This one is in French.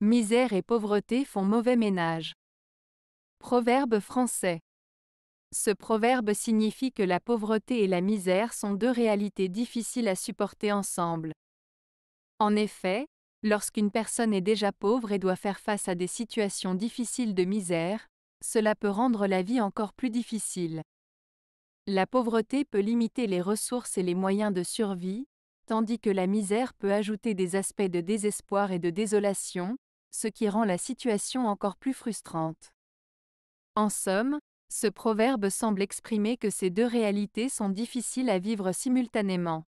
Misère et pauvreté font mauvais ménage. Proverbe français. Ce proverbe signifie que la pauvreté et la misère sont deux réalités difficiles à supporter ensemble. En effet, lorsqu'une personne est déjà pauvre et doit faire face à des situations difficiles de misère, cela peut rendre la vie encore plus difficile. La pauvreté peut limiter les ressources et les moyens de survie, tandis que la misère peut ajouter des aspects de désespoir et de désolation, ce qui rend la situation encore plus frustrante. En somme, ce proverbe semble exprimer que ces deux réalités sont difficiles à vivre simultanément.